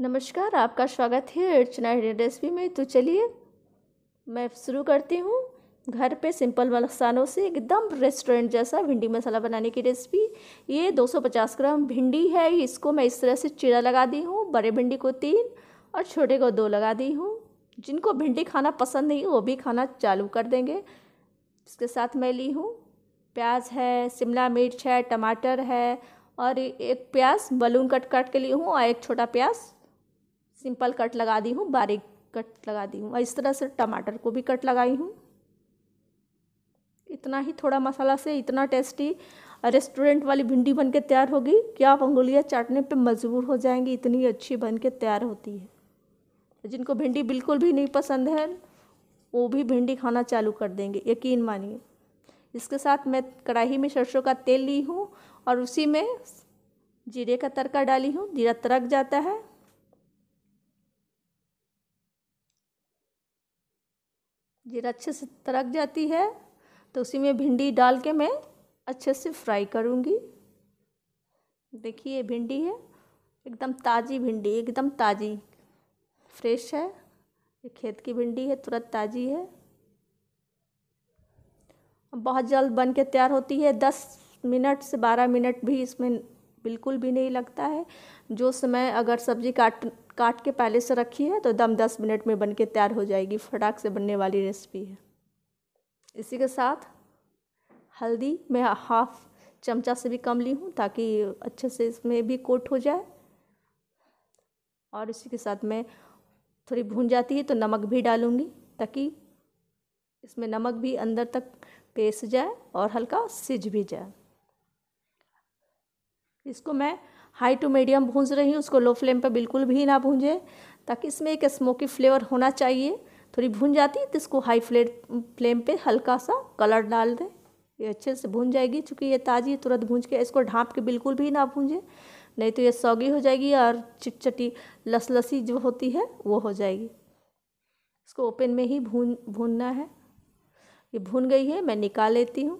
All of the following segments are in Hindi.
नमस्कार आपका स्वागत है अर्चना रेसिपी में तो चलिए मैं शुरू करती हूँ घर पे सिंपल मसालों से एकदम रेस्टोरेंट जैसा भिंडी मसाला बनाने की रेसिपी ये 250 ग्राम भिंडी है इसको मैं इस तरह से चिड़ा लगा दी हूँ बड़े भिंडी को तीन और छोटे को दो लगा दी हूँ जिनको भिंडी खाना पसंद नहीं वो भी खाना चालू कर देंगे इसके साथ मैं ली हूँ प्याज है शिमला मिर्च है टमाटर है और एक प्याज बलून कट काट के लिए हूँ और एक छोटा प्याज सिंपल कट लगा दी हूँ बारीक कट लगा दी हूँ और इस तरह से टमाटर को भी कट लगाई हूँ इतना ही थोड़ा मसाला से इतना टेस्टी रेस्टोरेंट वाली भिंडी बन के तैयार होगी कि आप चाटने पे मजबूर हो जाएंगी इतनी अच्छी बन के तैयार होती है जिनको भिंडी बिल्कुल भी नहीं पसंद है वो भी भिंडी खाना चालू कर देंगे यकीन मानिए इसके साथ मैं कढ़ाई में सरसों का तेल ली हूँ और उसी में जीरे का तड़का डाली हूँ जीरा तड़क जाता है जीरा अच्छे से तरक जाती है तो उसी में भिंडी डाल के मैं अच्छे से फ्राई करूँगी देखिए भिंडी है एकदम ताज़ी भिंडी एकदम ताज़ी फ्रेश है ये खेत की भिंडी है तुरंत ताज़ी है बहुत जल्द बन के तैयार होती है दस मिनट से बारह मिनट भी इसमें बिल्कुल भी नहीं लगता है जो समय अगर सब्ज़ी काट काट के पहले से रखी है तो दम दस मिनट में बन के तैयार हो जाएगी फटाक से बनने वाली रेसिपी है इसी के साथ हल्दी मैं हाफ चमचा से भी कम ली हूँ ताकि अच्छे से इसमें भी कोट हो जाए और इसी के साथ मैं थोड़ी भून जाती है तो नमक भी डालूँगी ताकि इसमें नमक भी अंदर तक पेस जाए और हल्का सिज भी जाए इसको मैं हाई टू मीडियम भूंज रही हूँ उसको लो फ्लेम पर बिल्कुल भी ना भूंजे ताकि इसमें एक स्मोकी फ्लेवर होना चाहिए थोड़ी भून जाती है तो इसको हाई फ्लेट फ्लेम पर हल्का सा कलर डाल दें ये अच्छे से भून जाएगी चूँकि ये ताज़ी तुरंत भूंज के इसको ढाँप के बिल्कुल भी ना भूंजे नहीं तो ये सौगी हो जाएगी और चिटचटी लसलसी जो होती है वो हो जाएगी इसको ओपन में ही भून भूनना है ये भून गई है मैं निकाल लेती हूँ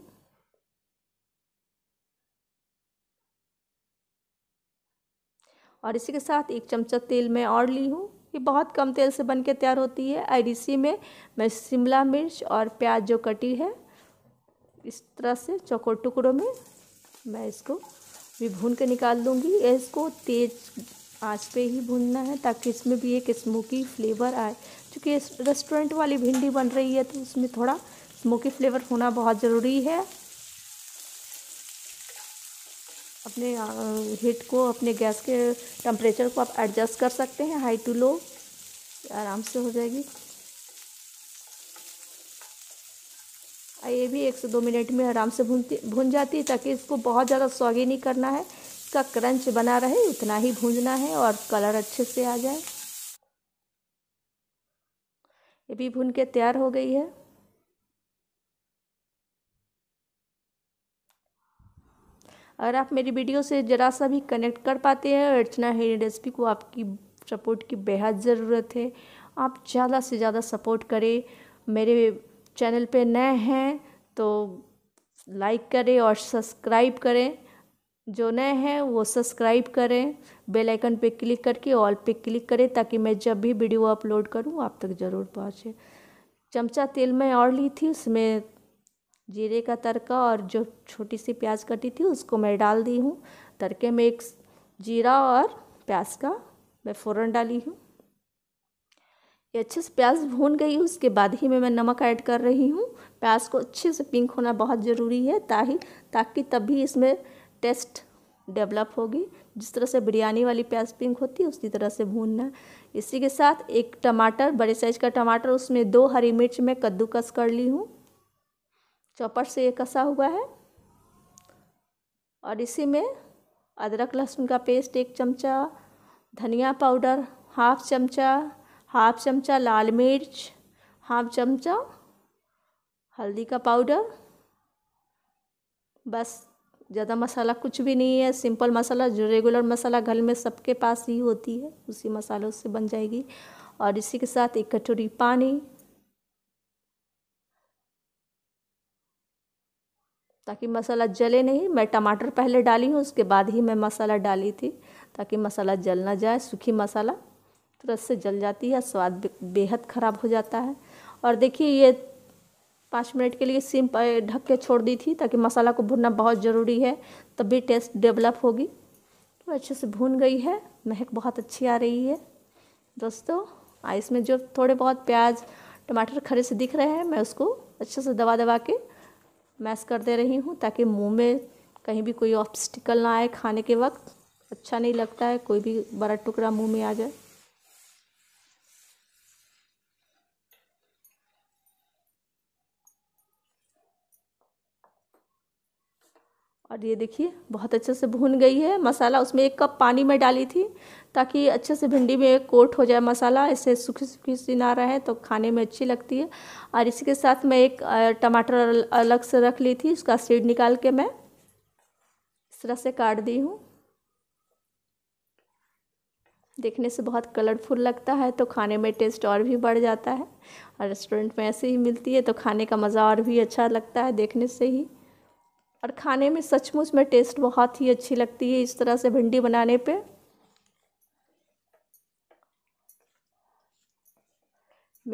और इसी के साथ एक चमचा तेल मैं और ली हूँ ये बहुत कम तेल से बन के तैयार होती है आईडीसी में मैं शिमला मिर्च और प्याज जो कटी है इस तरह से चौकोर टुकड़ों में मैं इसको भी भून के निकाल दूँगी इसको तेज आंच पे ही भूनना है ताकि इसमें भी एक स्मोकी फ्लेवर आए क्योंकि रेस्टोरेंट वाली भिंडी बन रही है तो उसमें थोड़ा स्मोकी फ्लेवर होना बहुत ज़रूरी है अपने हीट को अपने गैस के टेम्परेचर को आप एडजस्ट कर सकते हैं हाई टू लो आराम से हो जाएगी ये भी एक से दो मिनट में आराम से भूनती भून जाती है ताकि इसको बहुत ज़्यादा सॉगी नहीं करना है इसका क्रंच बना रहे उतना ही भूनना है और कलर अच्छे से आ जाए ये भी भून के तैयार हो गई है अगर आप मेरी वीडियो से ज़रा सा भी कनेक्ट कर पाते हैं अर्चना हेरी रेसिपी को आपकी सपोर्ट की बेहद ज़रूरत है आप ज़्यादा से ज़्यादा सपोर्ट करें मेरे चैनल पे नए हैं तो लाइक करें और सब्सक्राइब करें जो नए हैं वो सब्सक्राइब करें बेल आइकन पे क्लिक करके ऑल पे क्लिक करें ताकि मैं जब भी वीडियो अपलोड करूँ आप तक ज़रूर पहुँचे चमचा तेल मैं और ली थी उसमें जीरे का तड़का और जो छोटी सी प्याज कटी थी उसको मैं डाल दी हूँ तड़के में एक जीरा और प्याज का मैं फ़ौरन डाली हूँ ये अच्छे से प्याज भून गई उसके बाद ही मैं मैं नमक ऐड कर रही हूँ प्याज को अच्छे से पिंक होना बहुत ज़रूरी है ताकि ताकि तभी इसमें टेस्ट डेवलप होगी जिस तरह से बिरयानी वाली प्याज पिंक होती है उसी तरह से भूनना इसी के साथ एक टमाटर बड़े साइज का टमाटर उसमें दो हरी मिर्च में कद्दूकस कर ली हूँ चौपट से ये कसा हुआ है और इसी में अदरक लहसुन का पेस्ट एक चमचा धनिया पाउडर हाफ चमचा हाफ चमचा लाल मिर्च हाफ चमचा हल्दी का पाउडर बस ज़्यादा मसाला कुछ भी नहीं है सिंपल मसाला जो रेगुलर मसाला घर में सबके पास ही होती है उसी मसालों से बन जाएगी और इसी के साथ एक कटोरी पानी ताकि मसाला जले नहीं मैं टमाटर पहले डाली हूँ उसके बाद ही मैं मसाला डाली थी ताकि मसाला जल ना जाए सूखी मसाला तुरंत से जल जाती है स्वाद बेहद ख़राब हो जाता है और देखिए ये पाँच मिनट के लिए सिम ढक के छोड़ दी थी ताकि मसाला को भुनना बहुत ज़रूरी है तभी टेस्ट डेवलप होगी तो अच्छे से भून गई है महक बहुत अच्छी आ रही है दोस्तों इसमें जो थोड़े बहुत प्याज टमाटर खड़े से दिख रहे हैं मैं उसको अच्छे से दबा दबा के मैश कर दे रही हूँ ताकि मुंह में कहीं भी कोई ऑब्स्टिकल ना आए खाने के वक्त अच्छा नहीं लगता है कोई भी बड़ा टुकड़ा मुंह में आ जाए और ये देखिए बहुत अच्छे से भून गई है मसाला उसमें एक कप पानी में डाली थी ताकि अच्छे से भिंडी में कोट हो जाए मसाला इससे सूखी सूखी सी ना रहे तो खाने में अच्छी लगती है और इसी के साथ मैं एक टमाटर अलग से रख ली थी उसका सीड निकाल के मैं इस तरह से काट दी हूँ देखने से बहुत कलरफुल लगता है तो खाने में टेस्ट और भी बढ़ जाता है और रेस्टोरेंट में ऐसे ही मिलती है तो खाने का मज़ा और भी अच्छा लगता है देखने से ही और खाने में सचमुच में टेस्ट बहुत ही अच्छी लगती है इस तरह से भिंडी बनाने पे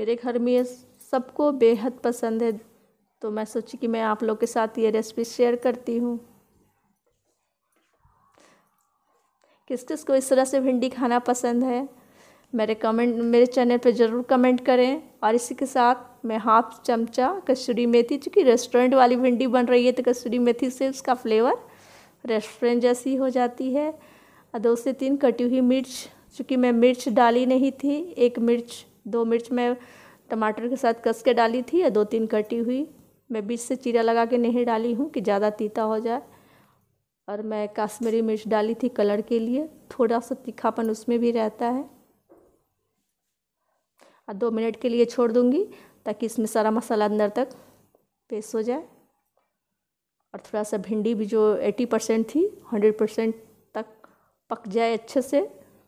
मेरे घर में ये सबको बेहद पसंद है तो मैं सोची कि मैं आप लोग के साथ ये रेसिपी शेयर करती हूँ किस किस को इस तरह से भिंडी खाना पसंद है मेरे कमेंट मेरे चैनल पर ज़रूर कमेंट करें और इसी के साथ मैं हाफ चमचा कसूरी मेथी चूँकि रेस्टोरेंट वाली भिंडी बन रही है तो कसूरी मेथी से उसका फ्लेवर रेस्टोरेंट जैसी हो जाती है और दो से तीन कटी हुई मिर्च चूँकि मैं मिर्च डाली नहीं थी एक मिर्च दो मिर्च मैं टमाटर के साथ कस के डाली थी या दो तीन कटी हुई मैं बीच से चीरा लगा के नहीं डाली हूँ कि ज़्यादा तीता हो जाए और मैं काश्मीरी मिर्च डाली थी कलर के लिए थोड़ा सा तीखापन उसमें भी रहता है और दो मिनट के लिए छोड़ दूँगी ताकि इसमें सारा मसाला अंदर तक पेस्ट हो जाए और थोड़ा सा भिंडी भी जो 80 परसेंट थी 100 परसेंट तक पक जाए अच्छे से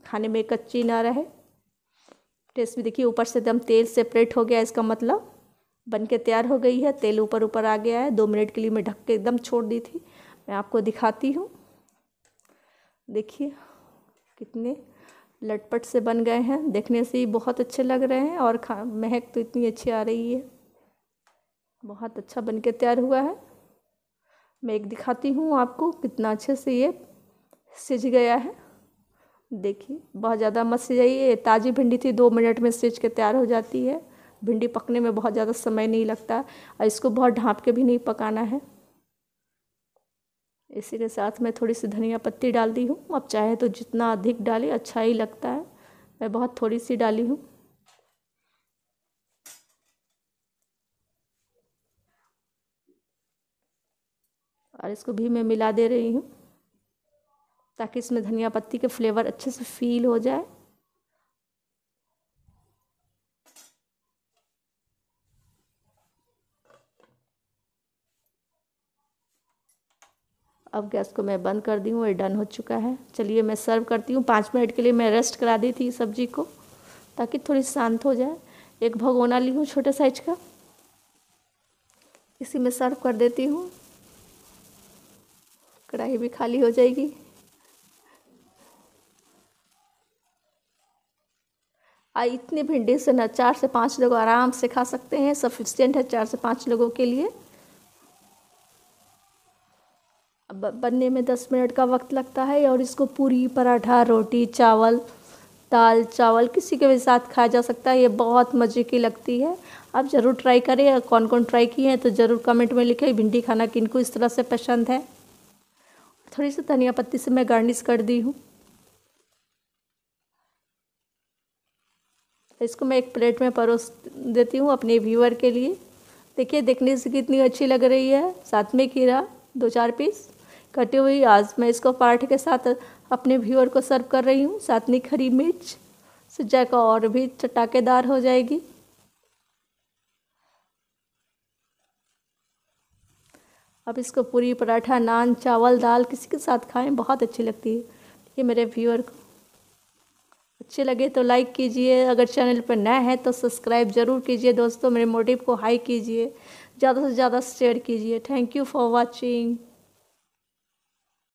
खाने में कच्ची ना रहे टेस्ट भी देखिए ऊपर से एकदम तेल सेपरेट हो गया इसका मतलब बन के तैयार हो गई है तेल ऊपर ऊपर आ गया है दो मिनट के लिए मैं ढक के एकदम छोड़ दी थी मैं आपको दिखाती हूँ देखिए कितने लटपट से बन गए हैं देखने से ही बहुत अच्छे लग रहे हैं और खा महक तो इतनी अच्छी आ रही है बहुत अच्छा बन के तैयार हुआ है मैं एक दिखाती हूँ आपको कितना अच्छे से ये सिज गया है देखिए बहुत ज़्यादा मत सिजाइए ताज़ी भिंडी थी दो मिनट में सिज के तैयार हो जाती है भिंडी पकने में बहुत ज़्यादा समय नहीं लगता और इसको बहुत ढाँप के भी नहीं पकाना है इसी के साथ मैं थोड़ी सी धनिया पत्ती डाल दी हूँ अब चाहे तो जितना अधिक डाले अच्छा ही लगता है मैं बहुत थोड़ी सी डाली हूँ और इसको भी मैं मिला दे रही हूँ ताकि इसमें धनिया पत्ती के फ्लेवर अच्छे से फील हो जाए अब गैस को मैं बंद कर दी हूँ ये डन हो चुका है चलिए मैं सर्व करती हूँ पाँच मिनट के लिए मैं रेस्ट करा दी थी सब्जी को ताकि थोड़ी शांत हो जाए एक भगोना ली हूँ छोटे साइज का इसी में सर्व कर देती हूँ कढ़ाई भी खाली हो जाएगी आ इतनी भिंडी से ना चार से पाँच लोग आराम से खा सकते हैं सफिशियंट है चार से पाँच लोगों के लिए बनने में दस मिनट का वक्त लगता है और इसको पूरी पराठा रोटी चावल दाल चावल किसी के भी साथ खाया जा सकता है ये बहुत मज़े की लगती है आप ज़रूर ट्राई करें कौन कौन ट्राई किए हैं तो ज़रूर कमेंट में लिखें भिंडी खाना किनको इस तरह से पसंद है थोड़ी सी धनिया पत्ती से मैं गार्निश कर दी हूँ इसको मैं एक प्लेट में परोस देती हूँ अपने व्यूअर के लिए देखिए देखने से कितनी अच्छी लग रही है साथ में खीरा दो चार पीस कटी हुई आज मैं इसको पराठे के साथ अपने व्यूअर को सर्व कर रही हूँ साथ में खरी मिर्च से का और भी चटाकेदार हो जाएगी अब इसको पूरी पराठा नान चावल दाल किसी के साथ खाएं बहुत अच्छी लगती है ये मेरे व्यूअर को अच्छे लगे तो लाइक कीजिए अगर चैनल पर नया है तो सब्सक्राइब ज़रूर कीजिए दोस्तों मेरे मोटिव को हाई कीजिए ज़्यादा से ज़्यादा शेयर कीजिए थैंक यू फॉर वॉचिंग